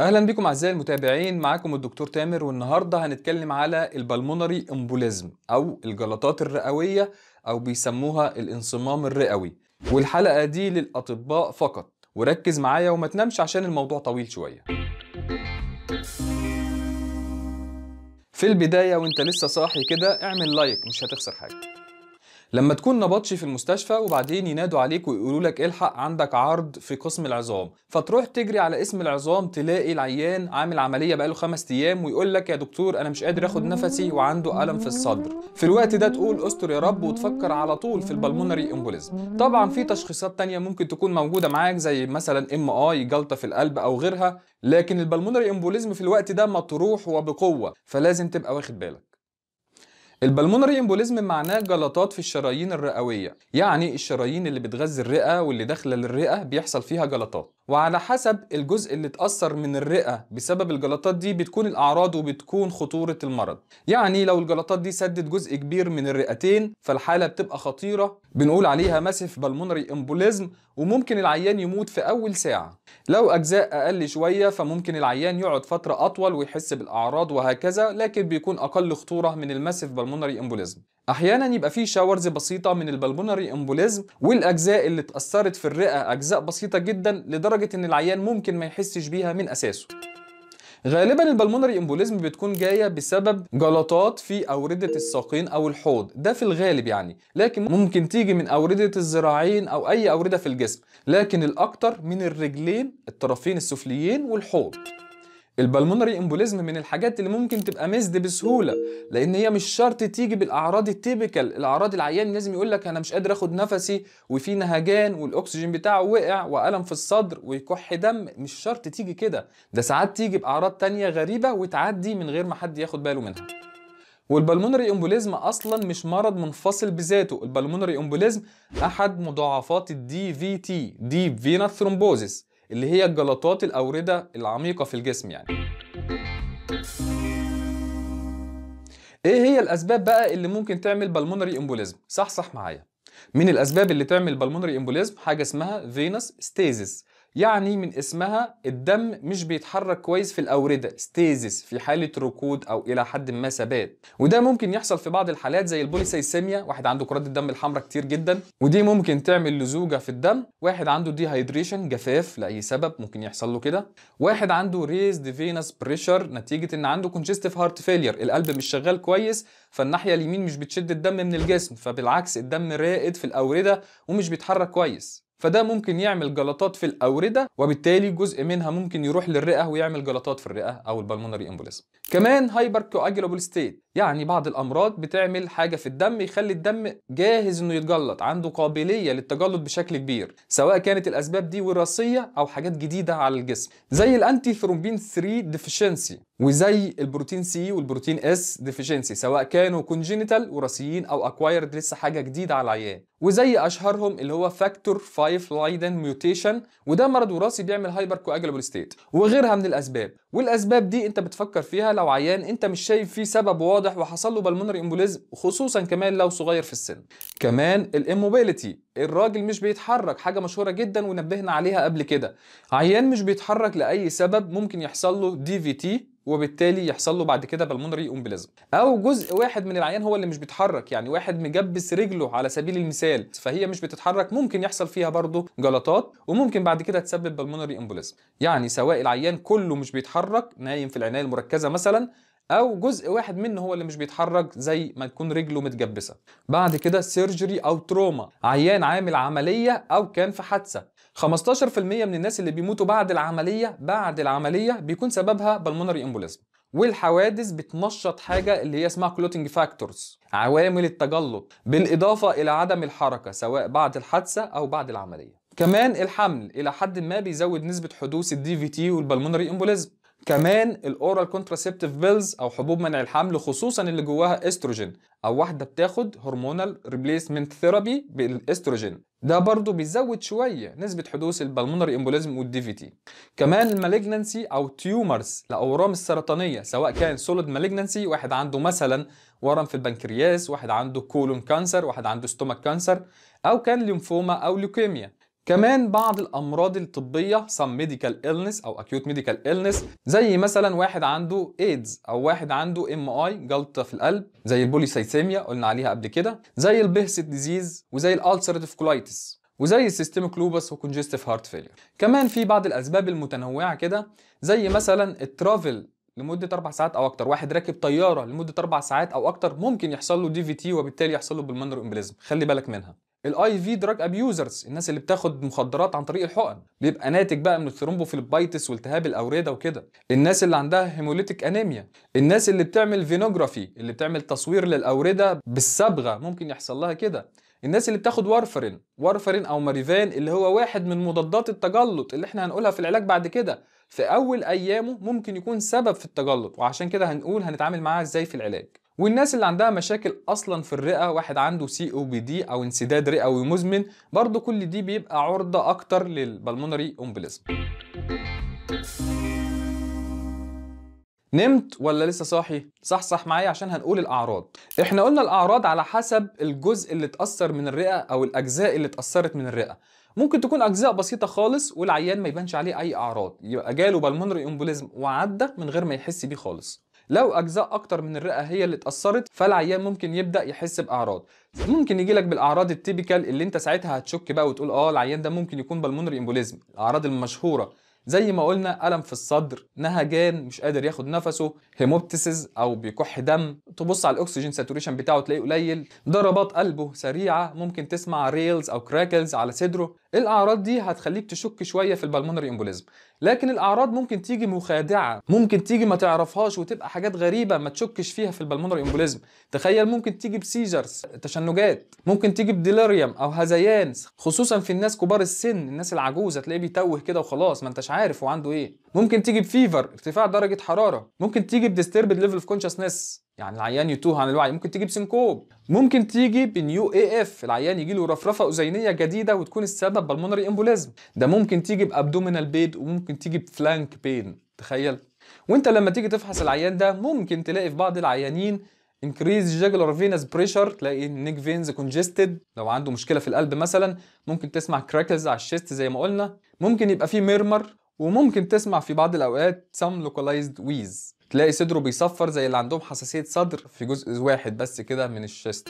اهلا بكم اعزائي المتابعين معاكم الدكتور تامر والنهارده هنتكلم على البلمونري امبوليزم او الجلطات الرئويه او بيسموها الانصمام الرئوي والحلقه دي للاطباء فقط وركز معايا وما تنامش عشان الموضوع طويل شويه في البدايه وانت لسه صاحي كده اعمل لايك مش هتخسر حاجه لما تكون نبطشي في المستشفى وبعدين ينادوا عليك ويقولوا لك الحق عندك عرض في قسم العظام فتروح تجري على اسم العظام تلاقي العيان عامل عمليه بقاله خمس ايام ويقول لك يا دكتور انا مش قادر اخد نفسي وعنده الم في الصدر في الوقت ده تقول استر يا رب وتفكر على طول في البلمونري امبوليزم طبعا في تشخيصات تانية ممكن تكون موجوده معاك زي مثلا ام اي جلطه في القلب او غيرها لكن البلمونري امبوليزم في الوقت ده مطروح وبقوه فلازم تبقى واخد بالك البلمونري امبوليزم معناه جلطات في الشرايين الرئويه يعني الشرايين اللي بتغذي الرئه واللي داخله للرئه بيحصل فيها جلطات وعلى حسب الجزء اللي اتأثر من الرئة بسبب الجلطات دي بتكون الأعراض وبتكون خطورة المرض يعني لو الجلطات دي سدت جزء كبير من الرئتين فالحالة بتبقى خطيرة بنقول عليها ماسف بالمونري امبوليزم وممكن العيان يموت في أول ساعة لو أجزاء أقل شوية فممكن العيان يقعد فترة أطول ويحس بالأعراض وهكذا لكن بيكون أقل خطورة من الماسف بالمونري البلمونري امبوليزم احيانا يبقى في شاورز بسيطه من البلمونري امبوليزم والاجزاء اللي اتاثرت في الرئه اجزاء بسيطه جدا لدرجه ان العيان ممكن ما يحسش بيها من اساسه غالبا البلمونري امبوليزم بتكون جايه بسبب جلطات في اورده الساقين او الحوض ده في الغالب يعني لكن ممكن تيجي من اورده الذراعين او اي اورده في الجسم لكن الاكتر من الرجلين الطرفين السفليين والحوض البلمونري امبوليزم من الحاجات اللي ممكن تبقى مزد بسهوله لان هي مش شرط تيجي بالاعراض التيبيكال الاعراض العيان لازم يقول لك انا مش قادر اخد نفسي وفي نهجان والاكسجين بتاعه وقع والم في الصدر ويكح دم مش شرط تيجي كده ده ساعات تيجي باعراض تانية غريبه وتعدي من غير ما حد ياخد باله منها والبلمونري امبوليزم اصلا مش مرض منفصل بذاته البلمونري امبوليزم احد مضاعفات الدي في تي دي فينا ثرومبوزيس اللي هي الجلطات الأوردة العميقة في الجسم يعني ايه هي الاسباب بقى اللي ممكن تعمل بالمونري امبوليزم صح صح معايا من الاسباب اللي تعمل بالمونري امبوليزم حاجه اسمها فينوس ستيزيس يعني من اسمها الدم مش بيتحرك كويس في الأوردة ستيزس في حالة ركود أو إلى حد ما ثبات وده ممكن يحصل في بعض الحالات زي البوليسيسيميا واحد عنده كرات الدم الحمراء كتير جدا ودي ممكن تعمل لزوجة في الدم واحد عنده دي هايدريشن جفاف لأي سبب ممكن يحصل له كده واحد عنده ريزد فينس بريشر نتيجة إن عنده كونجستيف هارت فيلير القلب مش شغال كويس فالناحية اليمين مش بتشد الدم من الجسم فبالعكس الدم رائد في الأوردة ومش بيتحرك كويس فده ممكن يعمل جلطات في الاورده وبالتالي جزء منها ممكن يروح للرئه ويعمل جلطات في الرئه او البلمونري امبوليزم كمان هايبر كواجولابل ستيت يعني بعض الامراض بتعمل حاجه في الدم يخلي الدم جاهز انه يتجلط عنده قابليه للتجلط بشكل كبير سواء كانت الاسباب دي وراثيه او حاجات جديده على الجسم زي الانتي ثرومبين 3 ديفيشنسي وزي البروتين سي والبروتين اس ديفيشنسي سواء كانوا كونجينيتال وراثيين او اكوايرد لسه حاجه جديده على العيان وزي اشهرهم اللي هو فاكتور 5 5 لايدن ميوتيشن وده مرض وراثي بيعمل هايبر كواجلابل ستيت وغيرها من الاسباب والاسباب دي انت بتفكر فيها لو عيان انت مش شايف فيه سبب واضح وحصل له بالمونري امبوليزم خصوصا كمان لو صغير في السن كمان الاموبيليتي الراجل مش بيتحرك حاجه مشهوره جدا ونبهنا عليها قبل كده عيان مش بيتحرك لاي سبب ممكن يحصل له دي في تي وبالتالي يحصل له بعد كده بالمونري امبليزم او جزء واحد من العيان هو اللي مش بيتحرك يعني واحد مجبس رجله على سبيل المثال فهي مش بتتحرك ممكن يحصل فيها برضه جلطات وممكن بعد كده تسبب بالمونري امبليزم يعني سواء العيان كله مش بيتحرك نايم في العنايه المركزه مثلا او جزء واحد منه هو اللي مش بيتحرك زي ما تكون رجله متجبسه بعد كده سيرجري او تروما عيان عامل عمليه او كان في حادثه 15% من الناس اللي بيموتوا بعد العمليه بعد العمليه بيكون سببها بالمونري امبوليزم والحوادث بتنشط حاجه اللي هي اسمها كلوتنج فاكتورز عوامل التجلط بالاضافه الى عدم الحركه سواء بعد الحادثه او بعد العمليه كمان الحمل الى حد ما بيزود نسبه حدوث الدي في تي والبلمونري امبوليزم كمان الاورال كونتراسبتيف بيلز او حبوب منع الحمل خصوصا اللي جواها استروجين او واحده بتاخد هرمونال ريبليسمنت ثيرابي بالاستروجين ده برضه بيزود شويه نسبه حدوث البلمونري امبوليزم والديفيتي كمان المالجنانسي او تيومرز الاورام السرطانيه سواء كان سوليد مالجنانسي واحد عنده مثلا ورم في البنكرياس واحد عنده كولون كانسر واحد عنده ستومك كانسر او كان ليمفوما او لوكيميا كمان بعض الامراض الطبيه some medical illness او acute medical illness زي مثلا واحد عنده ايدز او واحد عنده ام اي جلطه في القلب زي البوليسيثيميا قلنا عليها قبل كده زي البهسيت ديزيز وزي الالسرتيف كولايتس وزي السيستميك لوبس وكونجستيف هارت فيلير كمان في بعض الاسباب المتنوعه كده زي مثلا الترافل لمده اربع ساعات او اكتر واحد راكب طياره لمده اربع ساعات او اكتر ممكن يحصل له دي في تي وبالتالي يحصل له بالمنر امبليزم خلي بالك منها الاي في دراج ابيوزرز الناس اللي بتاخد مخدرات عن طريق الحقن بيبقى ناتج بقى من الثرومبوفيلبايتس والتهاب الاورده وكده الناس اللي عندها هيموليتيك انيميا الناس اللي بتعمل فينوجرافي اللي بتعمل تصوير للاورده بالصبغه ممكن يحصل لها كده الناس اللي بتاخد وارفرين وارفرين او ماريفان اللي هو واحد من مضادات التجلط اللي احنا هنقولها في العلاج بعد كده في اول ايامه ممكن يكون سبب في التجلط وعشان كده هنقول هنتعامل معاها ازاي في العلاج والناس اللي عندها مشاكل اصلا في الرئه واحد عنده سي او بي دي او انسداد رئوي مزمن برضو كل دي بيبقى عرضه اكتر للبلمونري امبليزم نمت ولا لسه صاحي صحصح معايا عشان هنقول الاعراض احنا قلنا الاعراض على حسب الجزء اللي اتاثر من الرئه او الاجزاء اللي اتاثرت من الرئه ممكن تكون اجزاء بسيطه خالص والعيان ما يبانش عليه اي اعراض يبقى جاله بالمونري امبوليزم وعدى من غير ما يحس بيه خالص لو اجزاء اكتر من الرئه هي اللي اتاثرت فالعيان ممكن يبدا يحس باعراض ممكن يجي لك بالاعراض التيبيكال اللي انت ساعتها هتشك بقى وتقول اه العيان ده ممكن يكون بالمونري امبوليزم الاعراض المشهوره زي ما قلنا ألم في الصدر نهجان مش قادر ياخد نفسه هيموبتسيز أو بيكح دم تبص على الأكسجين ساتوريشن بتاعه تلاقيه قليل ضربات قلبه سريعة ممكن تسمع ريلز أو كراكلز على صدره الاعراض دي هتخليك تشك شويه في البلمونري امبوليزم لكن الاعراض ممكن تيجي مخادعه ممكن تيجي ما تعرفهاش وتبقى حاجات غريبه ما تشكش فيها في البلمونري امبوليزم تخيل ممكن تيجي بسيجرز تشنجات ممكن تيجي بديليريم او هذيان خصوصا في الناس كبار السن الناس العجوزه تلاقيه بيتوه كده وخلاص ما انتش عارف هو عنده ايه ممكن تيجي بفيفر ارتفاع درجه حراره ممكن تيجي بديستربد ليفل اوف كونشسنس يعني العيان يتوه عن الوعي ممكن تيجي بسنكوب ممكن تيجي بنيو اي اف العيان يجي له رفرفه اذينيه جديده وتكون السبب بالمونري امبوليزم ده ممكن تيجي بابدومينال بيد وممكن تيجي بفلانك بين تخيل وانت لما تيجي تفحص العيان ده ممكن تلاقي في بعض العيانين انكريز جاجولار فينس بريشر تلاقي النيك فينز كونجستد لو عنده مشكله في القلب مثلا ممكن تسمع كراكلز على الشيست زي ما قلنا ممكن يبقى فيه ميرمر وممكن تسمع في بعض الاوقات سام لوكاليزد ويز تلاقي صدره بيصفر زي اللي عندهم حساسيه صدر في جزء واحد بس كده من الشيست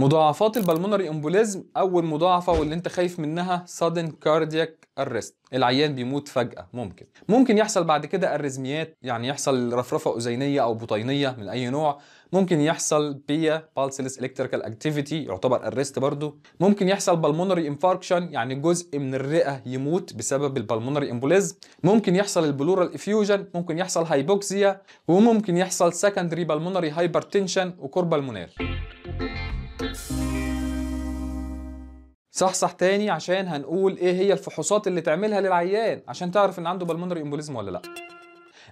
مضاعفات البلمونري امبوليزم اول مضاعفه واللي انت خايف منها sudden cardiac arrest العيان بيموت فجاه ممكن ممكن يحصل بعد كده ارزميات يعني يحصل رفرفه اذينيه او بطينيه من اي نوع ممكن يحصل بيا بالسلس الكتريكال اكتيفيتي يعتبر ارست برضو ممكن يحصل بلمونري انفاركشن يعني جزء من الرئه يموت بسبب البلمونري امبوليزم ممكن يحصل البلورال افيوجن ممكن يحصل هايبوكسيا وممكن يحصل سكندري بلمونري هايبرتنشن وكور بالمونير صحصح تاني عشان هنقول ايه هي الفحوصات اللي تعملها للعيان عشان تعرف ان عنده بالمونري امبوليزم ولا لا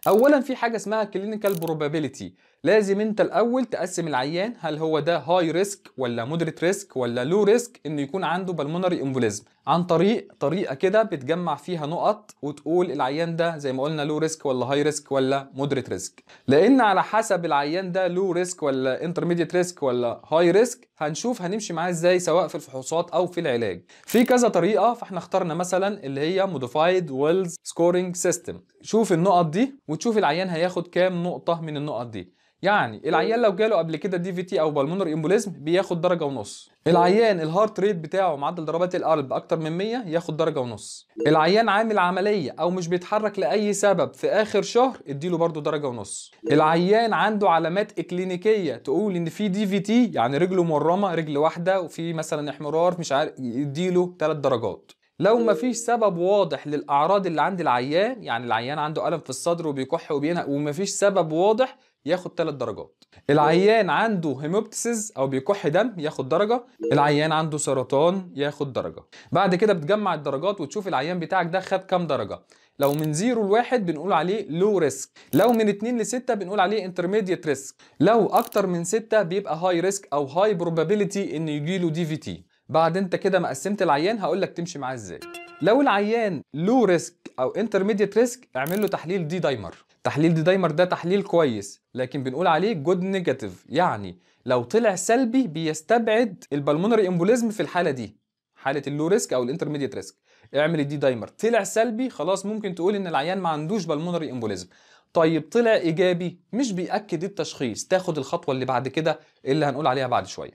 اولا في حاجه اسمها كلينيكال بروبابيليتي لازم انت الاول تقسم العيان هل هو ده هاي ريسك ولا مودريت ريسك ولا لو ريسك انه يكون عنده بالمونري امبوليزم عن طريق طريقه كده بتجمع فيها نقط وتقول العيان ده زي ما قلنا لو ريسك ولا هاي ريسك ولا مودريت ريسك لان على حسب العيان ده لو ريسك ولا انترميديت ريسك ولا هاي ريسك هنشوف هنمشي معاه ازاي سواء في الفحوصات او في العلاج في كذا طريقه فاحنا اخترنا مثلا اللي هي موديفايد ويلز سكورينج سيستم شوف النقط دي وتشوف العيان هياخد كام نقطه من النقط دي يعني العيان لو جاله قبل كده دي في تي او بالمونر امبوليزم بياخد درجه ونص العيان الهارت ريت بتاعه معدل ضربات القلب اكتر من 100 ياخد درجه ونص العيان عامل عمليه او مش بيتحرك لاي سبب في اخر شهر اديله برده درجه ونص العيان عنده علامات اكلينيكيه تقول ان في دي في تي يعني رجله مورمه رجل واحده وفي مثلا احمرار مش عارف اديله 3 درجات لو مفيش سبب واضح للاعراض اللي عند العيان يعني العيان عنده الم في الصدر وبيكح وبينهق ومفيش سبب واضح ياخد ثلاث درجات العيان عنده هيموبتسيس او بيكح دم ياخد درجه العيان عنده سرطان ياخد درجه بعد كده بتجمع الدرجات وتشوف العيان بتاعك ده خد كام درجه لو من 0 ل 1 بنقول عليه لو ريسك لو من 2 ل 6 بنقول عليه انترميديت ريسك لو اكتر من 6 بيبقى هاي ريسك او هاي بروبابيلتي ان يجيله دي في تي بعد انت كده ما قسمت العيان هقول لك تمشي معاه ازاي لو العيان لو ريسك او انترميديت ريسك اعمل له تحليل دي دايمر تحليل دي دايمر ده تحليل كويس لكن بنقول عليه جود نيجاتيف يعني لو طلع سلبي بيستبعد البلمونري امبوليزم في الحاله دي حاله اللو ريسك او الانترميديت ريسك اعمل الدي دايمر طلع سلبي خلاص ممكن تقول ان العيان ما عندوش بالمونري امبوليزم طيب طلع ايجابي مش بياكد التشخيص تاخد الخطوه اللي بعد كده اللي هنقول عليها بعد شويه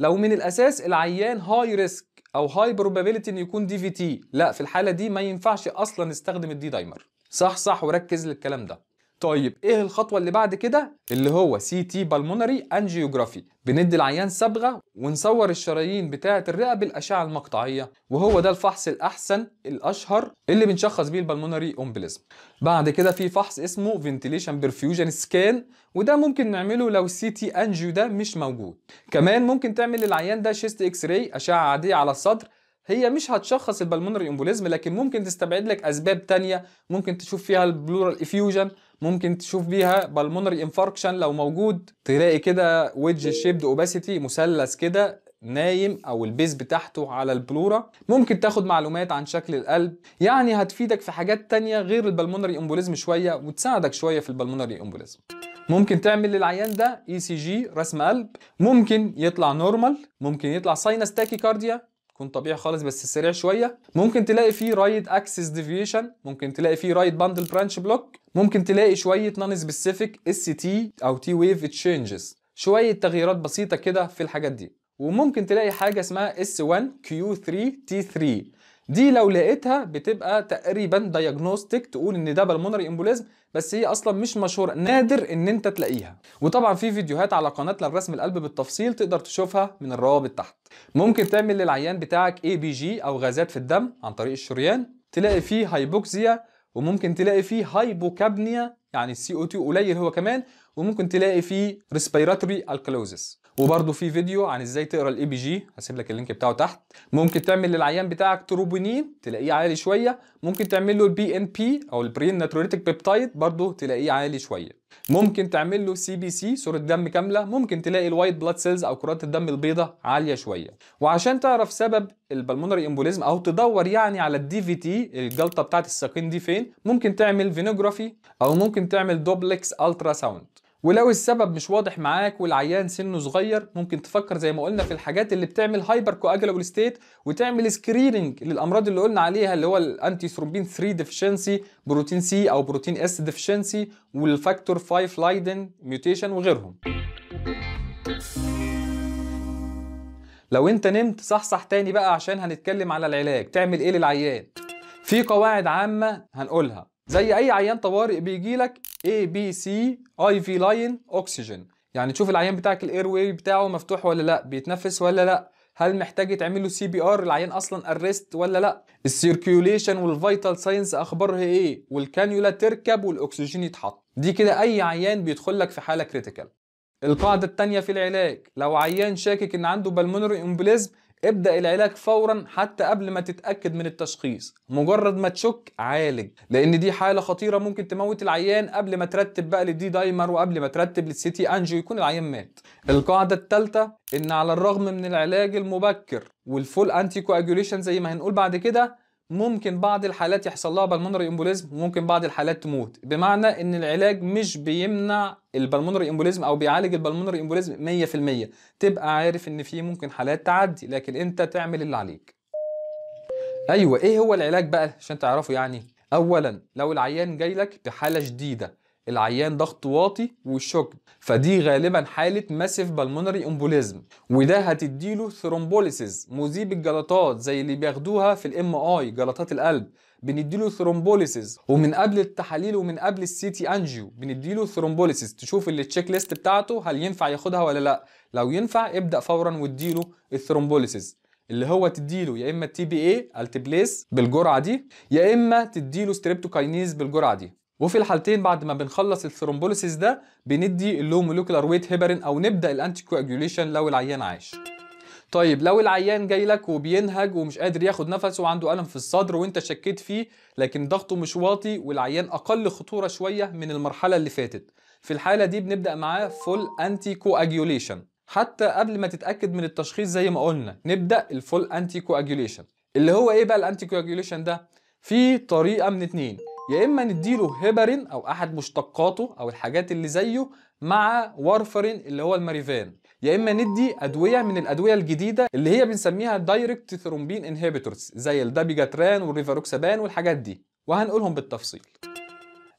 لو من الاساس العيان هاي ريسك او هاي بروبابيلتي انه يكون دي في تي لا في الحاله دي ما ينفعش اصلا نستخدم الدي دايمر صح صح وركز للكلام ده طيب ايه الخطوه اللي بعد كده اللي هو سي تي بالمونري انجيوجرافي بندي العيان صبغه ونصور الشرايين بتاعه الرئه بالاشعه المقطعيه وهو ده الفحص الاحسن الاشهر اللي بنشخص بيه البالمونري امبليزم بعد كده في فحص اسمه فنتيليشن بيرفيوجن سكان وده ممكن نعمله لو السي تي انجيو ده مش موجود كمان ممكن تعمل للعيان ده شيست اكس راي اشعه عاديه على الصدر هي مش هتشخص البلمونري امبوليزم لكن ممكن تستبعد لك اسباب تانية ممكن تشوف فيها البلورال افيوجن ممكن تشوف بيها بالمونري انفاركشن لو موجود تلاقي كده ويدج شيبد اوباسيتي مثلث كده نايم او البيز بتاعته على البلورا ممكن تاخد معلومات عن شكل القلب يعني هتفيدك في حاجات تانية غير البلمونري امبوليزم شويه وتساعدك شويه في البلمونري امبوليزم ممكن تعمل للعيان ده اي سي جي رسم قلب ممكن يطلع نورمال ممكن يطلع ساينس تاكي كارديا تكون طبيعي خالص بس سريع شويه ممكن تلاقي فيه رايت اكسس ديفيشن ممكن تلاقي فيه رايت باندل برانش بلوك ممكن تلاقي شويه نون سبيسيفيك اس تي او تي ويف تشينجز شويه تغييرات بسيطه كده في الحاجات دي وممكن تلاقي حاجه اسمها S1 Q3 T3 دي لو لقيتها بتبقى تقريبا دايجنوستيك تقول ان ده بالمونري امبوليزم بس هي اصلا مش مشهوره نادر ان انت تلاقيها وطبعا في فيديوهات على قناتنا للرسم القلب بالتفصيل تقدر تشوفها من الروابط تحت ممكن تعمل للعيان بتاعك اي بي جي او غازات في الدم عن طريق الشريان تلاقي فيه هايبوكسيا وممكن تلاقي فيه هايبوكابنيا يعني السي او 2 قليل هو كمان وممكن تلاقي فيه ريسبيراتوري الكلوزس وبرده في فيديو عن ازاي تقرا الاي بي جي هسيب لك اللينك بتاعه تحت ممكن تعمل للعيان بتاعك تروبونين تلاقيه عالي شويه ممكن تعمل له البي ان بي او البرين ناتروريتك بيبتايد برده تلاقيه عالي شويه ممكن تعمل له سي بي سي صوره دم كامله ممكن تلاقي الوايت بلاد سيلز او كرات الدم البيضاء عاليه شويه وعشان تعرف سبب البلمونري امبوليزم او تدور يعني على الدي في تي الجلطه بتاعه الساقين دي فين ممكن تعمل فينوجرافي او ممكن تعمل دوبلكس الترا ساوند ولو السبب مش واضح معاك والعيان سنه صغير ممكن تفكر زي ما قلنا في الحاجات اللي بتعمل هايبر كواجلابل ستيت وتعمل سكريننج للامراض اللي قلنا عليها اللي هو الانتي ثرومبين 3 ديفشنسي بروتين سي او بروتين اس ديفشنسي والفاكتور 5 لايدن ميوتيشن وغيرهم لو انت نمت صحصح تاني بقى عشان هنتكلم على العلاج تعمل ايه للعيان في قواعد عامه هنقولها زي اي عيان طوارئ بيجي لك اي بي سي اي في لاين اوكسجين يعني تشوف العيان بتاعك الاير واي بتاعه مفتوح ولا لا بيتنفس ولا لا هل محتاج يتعمل له سي بي ار العيان اصلا ارست ولا لا السيركيوليشن والفيتال ساينس اخبارها ايه والكانيولا تركب والاكسجين يتحط دي كده اي عيان بيدخل لك في حاله كريتيكال القاعده الثانيه في العلاج لو عيان شاكك ان عنده بالمونري امبوليزم ابدأ العلاج فورا حتى قبل ما تتأكد من التشخيص مجرد ما تشك عالج لأن دي حالة خطيرة ممكن تموت العيان قبل ما ترتب بقى للدي دايمر وقبل ما ترتب للسيتي أنجيو يكون العيان مات القاعدة الثالثة إن على الرغم من العلاج المبكر والفول أنتي زي ما هنقول بعد كده ممكن بعض الحالات يحصل لها بالمونري امبوليزم وممكن بعض الحالات تموت بمعنى ان العلاج مش بيمنع البالمونري امبوليزم او بيعالج البالمونري امبوليزم 100% تبقى عارف ان في ممكن حالات تعدي لكن انت تعمل اللي عليك ايوه ايه هو العلاج بقى عشان تعرفه يعني اولا لو العيان جاي لك بحاله شديده العيان ضغط واطي والشوك فدي غالبا حالة ماسيف بالمونري امبوليزم وده هتديله ثرومبوليسز مذيب الجلطات زي اللي بياخدوها في الام اي جلطات القلب بنديله ثرومبوليسز ومن قبل التحاليل ومن قبل السي تي انجيو بنديله ثرومبوليسز تشوف التشيك ليست بتاعته هل ينفع ياخدها ولا لا لو ينفع ابدا فورا واديله الثرومبوليسز اللي هو تديله يا اما تي بي اي التبليس بالجرعه دي يا اما تديله ستريبتوكاينيز بالجرعه دي وفي الحالتين بعد ما بنخلص الثرومبوليسيس ده بندي اللو مولكولار ويت هيبرين او نبدا الانتي كواجيوليشن لو العيان عايش طيب لو العيان جاي لك وبينهج ومش قادر ياخد نفسه وعنده الم في الصدر وانت شكيت فيه لكن ضغطه مش واطي والعيان اقل خطوره شويه من المرحله اللي فاتت في الحاله دي بنبدا معاه فول انتي كواجيوليشن حتى قبل ما تتاكد من التشخيص زي ما قلنا نبدا الفول انتي كواجيوليشن اللي هو ايه بقى الانتي كواجيوليشن ده في طريقه من اتنين يا اما نديله هيبرين او احد مشتقاته او الحاجات اللي زيه مع وارفرين اللي هو الماريفان يا اما ندي ادويه من الادويه الجديده اللي هي بنسميها دايركت ثرومبين انهبيتورز زي الدابيجاتران والريفاروكسابان والحاجات دي وهنقولهم بالتفصيل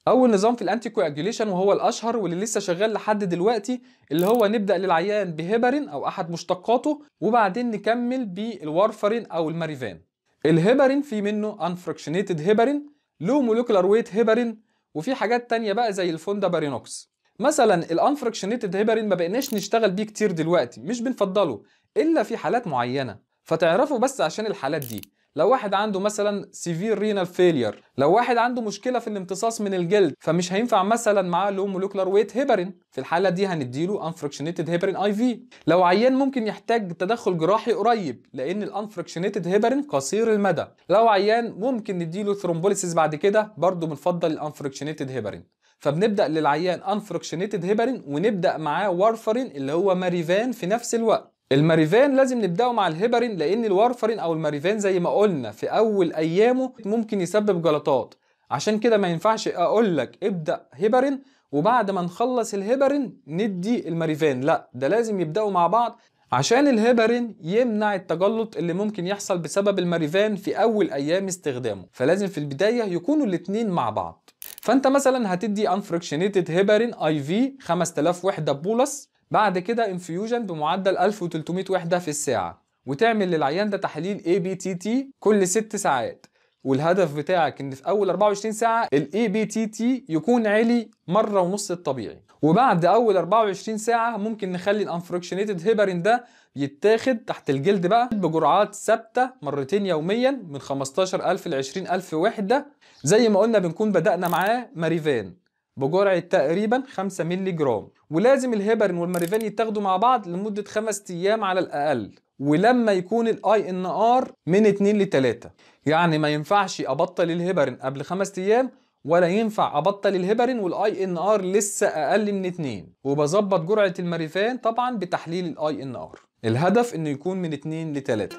اول نظام في الانتي كواجوليشن وهو الاشهر واللي لسه شغال لحد دلوقتي اللي هو نبدا للعيان بهيبرين او احد مشتقاته وبعدين نكمل بالوارفرين او الماريفان الهيبرين في منه انفراكشنيتد هيبرين لو مولوكولار ويت هيبرين وفي حاجات تانية بقى زي الفوندا بارينوكس مثلا الانفركشنيتد هيبرين ما بقيناش نشتغل بيه كتير دلوقتي مش بنفضله الا في حالات معينه فتعرفوا بس عشان الحالات دي لو واحد عنده مثلا سيفير رينال فيلير لو واحد عنده مشكله في الامتصاص من الجلد فمش هينفع مثلا معاه لو مولكولار ويت هيبرين في الحاله دي هنديله انفركشنيتد هيبرين اي في لو عيان ممكن يحتاج تدخل جراحي قريب لان الانفركشنيتد هيبرين قصير المدى لو عيان ممكن نديله ثرومبوليسيس بعد كده برضه بنفضل الانفركشنيتد هيبرين فبنبدا للعيان انفركشنيتد هيبرين ونبدا معاه وارفرين اللي هو ماريفان في نفس الوقت الماريفان لازم نبداه مع الهيبرين لان الوارفرين او الماريفان زي ما قلنا في اول ايامه ممكن يسبب جلطات عشان كده ما ينفعش اقول لك ابدا هيبرين وبعد ما نخلص الهيبرين ندي الماريفان لا ده لازم يبداوا مع بعض عشان الهيبرين يمنع التجلط اللي ممكن يحصل بسبب الماريفان في اول ايام استخدامه فلازم في البدايه يكونوا الاثنين مع بعض فانت مثلا هتدي انفركشنيتد هيبرين اي في 5000 وحده بولس بعد كده انفيوجن بمعدل 1300 وحده في الساعه وتعمل للعيان ده تحليل اي بي تي تي كل 6 ساعات والهدف بتاعك ان في اول 24 ساعه الاي بي تي تي يكون عالي مره ونص الطبيعي وبعد اول 24 ساعه ممكن نخلي الانفركشنيتد هيبرين ده يتاخد تحت الجلد بقى بجرعات ثابته مرتين يوميا من 15000 ل 20000 وحده زي ما قلنا بنكون بدانا معاه ماريفان بجرعة تقريبا 5 مللي جرام ولازم الهيبرين والماريفيل يتاخدوا مع بعض لمدة 5 أيام على الأقل ولما يكون الاي ان ار من 2 ل 3 يعني ما ينفعش ابطل الهيبرين قبل 5 ايام ولا ينفع ابطل الهيبرين والاي ان ار لسه اقل من 2 وبظبط جرعه الماريفان طبعا بتحليل الاي ان ار الهدف انه يكون من 2 ل 3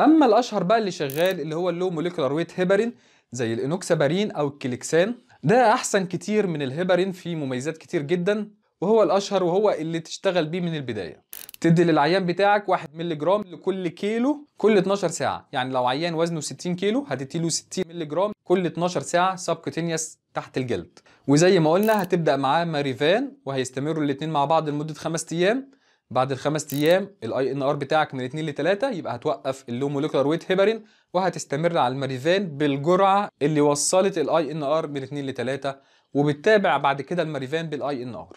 اما الاشهر بقى اللي شغال اللي هو اللو موليكولار ويت هيبرين زي الانوكسابارين او الكليكسان ده أحسن كتير من الهيبرين في مميزات كتير جدا وهو الأشهر وهو اللي تشتغل بيه من البداية تدي للعيان بتاعك 1 مللي جرام لكل كيلو كل 12 ساعة يعني لو عيان وزنه 60 كيلو هتدي له 60 مللي جرام كل 12 ساعة سبكوتينيوس تحت الجلد وزي ما قلنا هتبدأ معاه ماريفان وهيستمروا الاتنين مع بعض لمدة 5 أيام بعد الخمس ايام الاي ان ار بتاعك من 2 ل 3 يبقى هتوقف اللو موليكولار ويت هيبرين وهتستمر على الماريفان بالجرعه اللي وصلت الاي ان ار من 2 ل 3 وبتتابع بعد كده الماريفان بالاي ان ار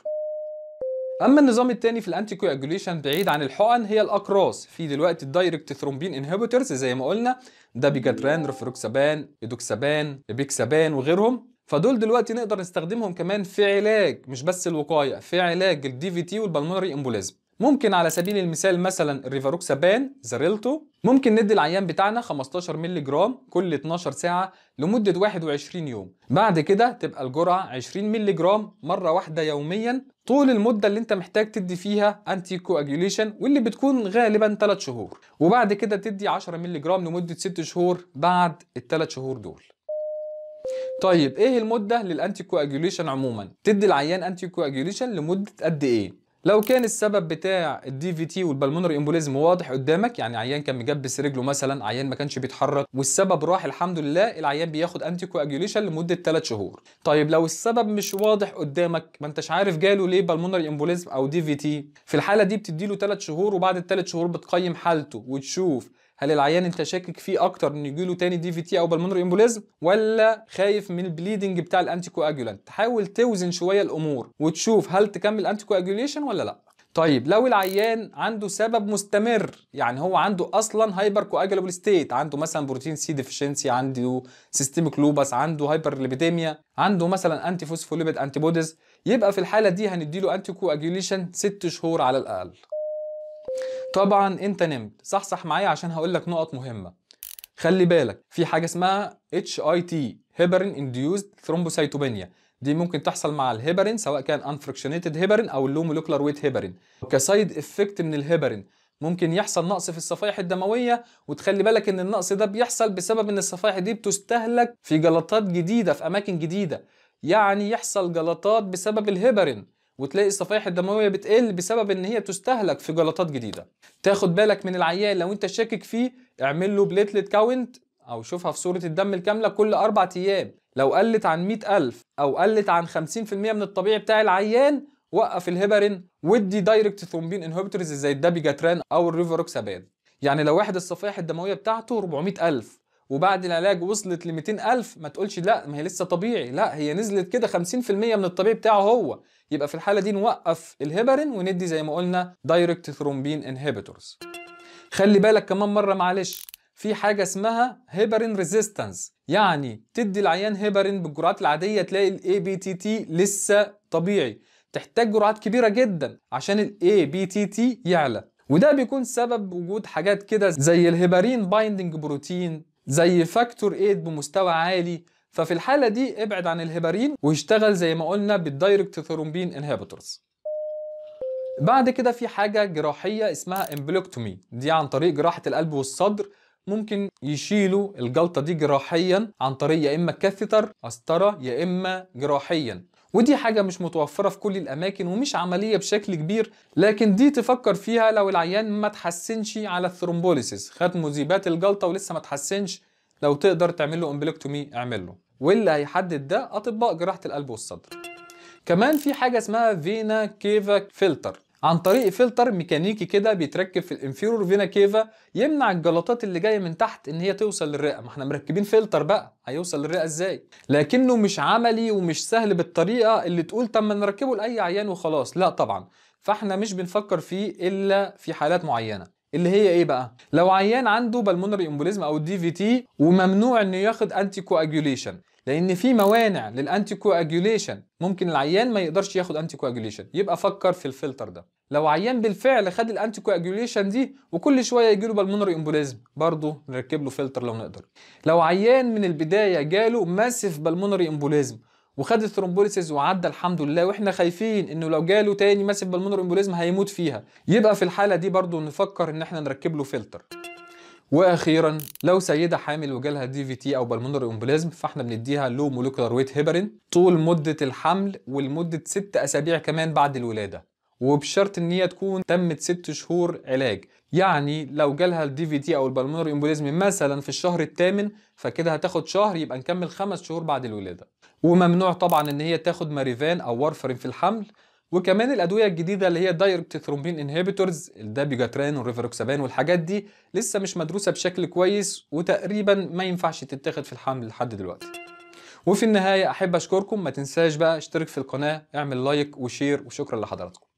اما النظام الثاني في الانتي كواجوليشن بعيد عن الحقن هي الاقراص في دلوقتي الدايركت ثرومبين انهبيترز زي ما قلنا ده بيجادران رفروكسابان ادوكسابان بيكسابان وغيرهم فدول دلوقتي نقدر نستخدمهم كمان في علاج مش بس الوقايه في علاج الدي في تي والبلمونري امبوليزم ممكن على سبيل المثال مثلا الريفاروكسابان زاريلتو ممكن ندي العيان بتاعنا 15 مللي جرام كل 12 ساعة لمدة 21 يوم بعد كده تبقى الجرعة 20 مللي جرام مرة واحدة يوميا طول المدة اللي انت محتاج تدي فيها انتي كواجيوليشن واللي بتكون غالبا 3 شهور وبعد كده تدي 10 مللي جرام لمدة 6 شهور بعد الثلاث شهور دول طيب ايه المده للانتي كواجيوليشن عموما تدي العيان انتي كواجيوليشن لمده قد ايه لو كان السبب بتاع الدي في تي والبلمونري امبوليزم واضح قدامك يعني عيان كان مجبس رجله مثلا عيان ما كانش بيتحرك والسبب راح الحمد لله العيان بياخد انتي كواجيوليشن لمده 3 شهور طيب لو السبب مش واضح قدامك ما انتش عارف جاله ليه بلمونري امبوليزم او دي في تي في الحاله دي بتديله 3 شهور وبعد ال 3 شهور بتقيم حالته وتشوف هل العيان انت شاكك فيه اكتر ان يجيله تاني دي في تي او بالمونري امبوليزم ولا خايف من البليدنج بتاع الانتي كواجولانت تحاول توزن شويه الامور وتشوف هل تكمل انتي كواجوليشن ولا لا طيب لو العيان عنده سبب مستمر يعني هو عنده اصلا هايبر كواجولابل ستيت عنده مثلا بروتين سي ديفيشنسي عنده سيستميك لوبس عنده هايبر ليبيديميا عنده مثلا انتي فوسفوليبيد انتي بوديز يبقى في الحاله دي هنديله انتي كواجوليشن 6 شهور على الاقل طبعا انت نمت صحصح معايا عشان هقول لك نقط مهمه خلي بالك في حاجه اسمها HIT Heparin Induced Thrombocytopenia دي ممكن تحصل مع الهيبرين سواء كان unfractionated heparin او اللو مولوكلر ويت heparin كسايد افكت من الهيبرين ممكن يحصل نقص في الصفائح الدمويه وتخلي بالك ان النقص ده بيحصل بسبب ان الصفائح دي بتستهلك في جلطات جديده في اماكن جديده يعني يحصل جلطات بسبب الهيبرين وتلاقي الصفائح الدمويه بتقل بسبب ان هي تستهلك في جلطات جديده تاخد بالك من العيان لو انت شاكك فيه اعمل له بليتلت كاونت او شوفها في صوره الدم الكامله كل اربع ايام لو قلت عن 100000 او قلت عن 50% من الطبيعي بتاع العيان وقف الهيبرين ودي دايركت ثومبين انهبيتورز زي الدابيجاتران او الريفروكسابان يعني لو واحد الصفائح الدمويه بتاعته 400000 وبعد العلاج وصلت ل 200000 ما تقولش لا ما هي لسه طبيعي لا هي نزلت كده 50% من الطبيعي بتاعه هو يبقى في الحاله دي نوقف الهيبرين وندي زي ما قلنا دايركت ثرومبين انهبيتورز خلي بالك كمان مره معلش في حاجه اسمها هيبرين ريزيستنس يعني تدي العيان هيبرين بالجرعات العاديه تلاقي الاي بي تي تي لسه طبيعي تحتاج جرعات كبيره جدا عشان الاي بي تي تي يعلى وده بيكون سبب وجود حاجات كده زي الهيبرين بايندنج بروتين زي فاكتور 8 بمستوى عالي ففي الحالة دي ابعد عن الهيبارين واشتغل زي ما قلنا بالدايركت ثرومبين انهبيتورز بعد كده في حاجة جراحية اسمها امبلوكتومي دي عن طريق جراحة القلب والصدر ممكن يشيلوا الجلطة دي جراحيا عن طريق يا إما كاثيتر قسطرة يا إما جراحيا ودي حاجة مش متوفرة في كل الأماكن ومش عملية بشكل كبير لكن دي تفكر فيها لو العيان ما تحسنش على الثرومبوليسيس خد مذيبات الجلطة ولسه ما تحسنش لو تقدر تعمل له امبلكتومي اعمل له واللي هيحدد ده اطباء جراحه القلب والصدر كمان في حاجه اسمها فينا كيفا فلتر عن طريق فلتر ميكانيكي كده بيتركب في الانفيرور فينا كيفا يمنع الجلطات اللي جايه من تحت ان هي توصل للرئه ما احنا مركبين فلتر بقى هيوصل للرئه ازاي لكنه مش عملي ومش سهل بالطريقه اللي تقول طب ما نركبه لاي عيان وخلاص لا طبعا فاحنا مش بنفكر فيه الا في حالات معينه اللي هي ايه بقى لو عيان عنده بالمونري امبوليزم او دي في تي وممنوع انه ياخد انتي كواجيوليشن لان في موانع للانتي كواجيوليشن ممكن العيان ما يقدرش ياخد انتي كواجيوليشن يبقى فكر في الفلتر ده لو عيان بالفعل خد الانتي كواجيوليشن دي وكل شويه يجي له بالمونري امبوليزم برضه نركب له فلتر لو نقدر لو عيان من البدايه جاله ماسف بالمونري امبوليزم وخد الثرومبوليسيس وعدى الحمد لله واحنا خايفين انه لو جاله تاني ماسك بالمونر امبوليزم هيموت فيها يبقى في الحاله دي برضو نفكر ان احنا نركب له فلتر واخيرا لو سيده حامل وجالها دي في تي او بالمونر امبوليزم فاحنا بنديها لو مولكولار ويت هيبرين طول مده الحمل ولمده 6 اسابيع كمان بعد الولاده وبشرط ان هي تكون تمت ست شهور علاج يعني لو جالها الدي في دي او البلمونر امبوليزم مثلا في الشهر الثامن فكده هتاخد شهر يبقى نكمل خمس شهور بعد الولاده وممنوع طبعا ان هي تاخد ماريفان او وارفرين في الحمل وكمان الادويه الجديده اللي هي دايركت ثرومبين انهبيتورز الدابيجاتران والريفروكسابان والحاجات دي لسه مش مدروسه بشكل كويس وتقريبا ما ينفعش تتاخد في الحمل لحد دلوقتي وفي النهايه احب اشكركم ما تنساش بقى اشترك في القناه اعمل لايك وشير وشكرا لحضراتكم